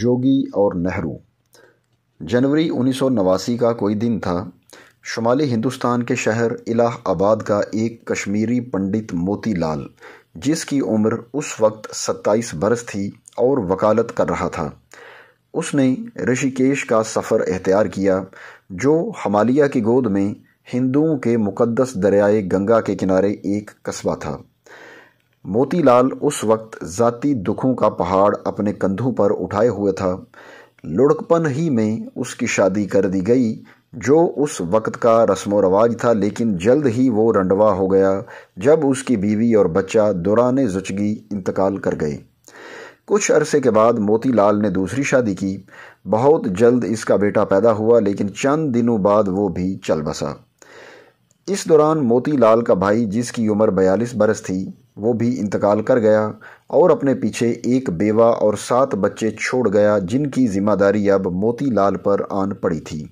جوگی اور نہرو جنوری انیس سو نواسی کا کوئی دن تھا شمالی ہندوستان کے شہر الہ آباد کا ایک کشمیری پنڈت موتی لال جس کی عمر اس وقت ستائیس برس تھی اور وکالت کر رہا تھا اس نے رشی کیش کا سفر اختیار کیا جو ہمالیہ کی گود میں ہندوؤں کے مقدس دریائے گنگا کے کنارے ایک قصبہ تھا موتی لال اس وقت ذاتی دکھوں کا پہاڑ اپنے کندھوں پر اٹھائے ہوئے تھا لڑکپن ہی میں اس کی شادی کر دی گئی جو اس وقت کا رسم و رواج تھا لیکن جلد ہی وہ رنڈوا ہو گیا جب اس کی بیوی اور بچہ دوران زچگی انتقال کر گئے کچھ عرصے کے بعد موتی لال نے دوسری شادی کی بہت جلد اس کا بیٹا پیدا ہوا لیکن چند دنوں بعد وہ بھی چل بسا اس دوران موتی لال کا بھائی جس کی عمر بیالیس برس تھی وہ بھی انتقال کر گیا اور اپنے پیچھے ایک بیوہ اور سات بچے چھوڑ گیا جن کی ذمہ داری اب موتی لال پر آن پڑی تھی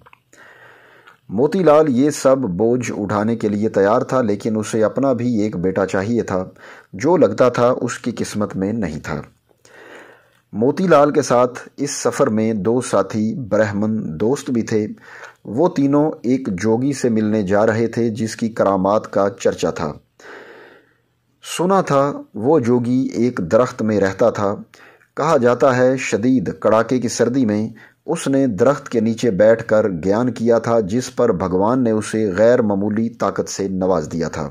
موتی لال یہ سب بوجھ اٹھانے کے لیے تیار تھا لیکن اسے اپنا بھی ایک بیٹا چاہیے تھا جو لگتا تھا اس کی قسمت میں نہیں تھا موتی لال کے ساتھ اس سفر میں دو ساتھی برہمن دوست بھی تھے وہ تینوں ایک جوگی سے ملنے جا رہے تھے جس کی کرامات کا چرچا تھا سنا تھا وہ جوگی ایک درخت میں رہتا تھا کہا جاتا ہے شدید کڑاکے کی سردی میں اس نے درخت کے نیچے بیٹھ کر گیان کیا تھا جس پر بھگوان نے اسے غیر معمولی طاقت سے نواز دیا تھا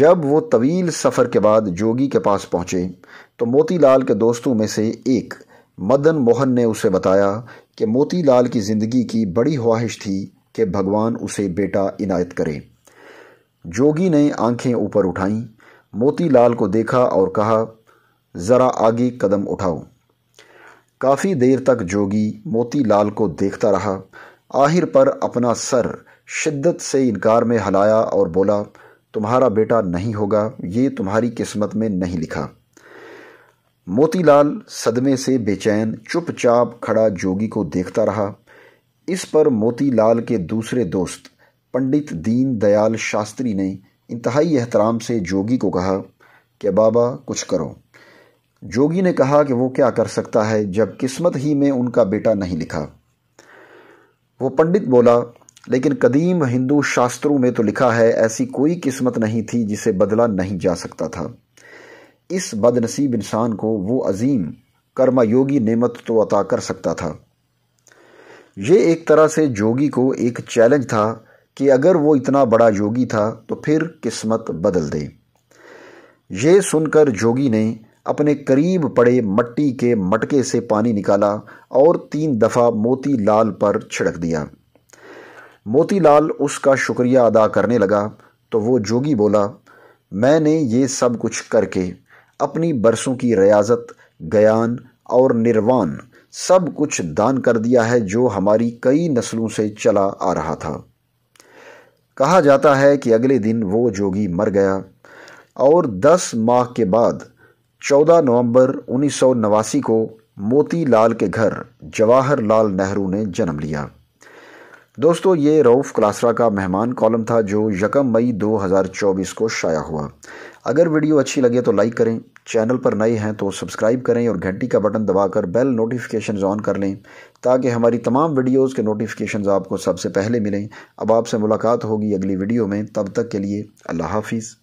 جب وہ طویل سفر کے بعد جوگی کے پاس پہنچے تو موتی لال کے دوستوں میں سے ایک مدن موہن نے اسے بتایا کہ موتی لال کی زندگی کی بڑی خواہش تھی کہ بھگوان اسے بیٹا عنایت کرے جوگی نے آنکھیں اوپر اٹھائیں موتی لال کو دیکھا اور کہا ذرا آگے قدم اٹھاؤ کافی دیر تک جوگی موتی لال کو دیکھتا رہا آہر پر اپنا سر شدت سے انکار میں ہلایا اور بولا تمہارا بیٹا نہیں ہوگا یہ تمہاری قسمت میں نہیں لکھا موتی لال صدمے سے بے چین چپ چاپ کھڑا جوگی کو دیکھتا رہا اس پر موتی لال کے دوسرے دوست پنڈت دین دیال شاستری نے انتہائی احترام سے جوگی کو کہا کہ بابا کچھ کرو جوگی نے کہا کہ وہ کیا کر سکتا ہے جب قسمت ہی میں ان کا بیٹا نہیں لکھا وہ پنڈت بولا لیکن قدیم ہندو شاستروں میں تو لکھا ہے ایسی کوئی قسمت نہیں تھی جسے بدلا نہیں جا سکتا تھا اس بد نصیب انسان کو وہ عظیم کرما یوگی نعمت تو عطا کر سکتا تھا یہ ایک طرح سے جوگی کو ایک چیلنج تھا کہ اگر وہ اتنا بڑا جوگی تھا تو پھر قسمت بدل دے یہ سن کر جوگی نے اپنے قریب پڑے مٹی کے مٹکے سے پانی نکالا اور تین دفعہ موتی لال پر چھڑک دیا موتی لال اس کا شکریہ ادا کرنے لگا تو وہ جوگی بولا میں نے یہ سب کچھ کر کے اپنی برسوں کی ریاضت گیان اور نروان سب کچھ دان کر دیا ہے جو ہماری کئی نسلوں سے چلا آ رہا تھا کہا جاتا ہے کہ اگلے دن وہ جوگی مر گیا اور دس ماہ کے بعد چودہ نومبر انیس سو نواسی کو موتی لال کے گھر جواہر لال نہرو نے جنم لیا دوستو یہ روف کلاسرا کا مہمان کالم تھا جو یکم مئی دو ہزار چوبیس کو شائع ہوا اگر ویڈیو اچھی لگے تو لائک کریں چینل پر نئے ہیں تو سبسکرائب کریں اور گھنٹی کا بٹن دبا کر بیل نوٹیفیکیشنز آن کر لیں تاکہ ہماری تمام ویڈیوز کے نوٹیفیکیشنز آپ کو سب سے پہلے ملیں اب آپ سے ملاقات ہوگی اگلی ویڈیو میں تب تک کے لیے اللہ حافظ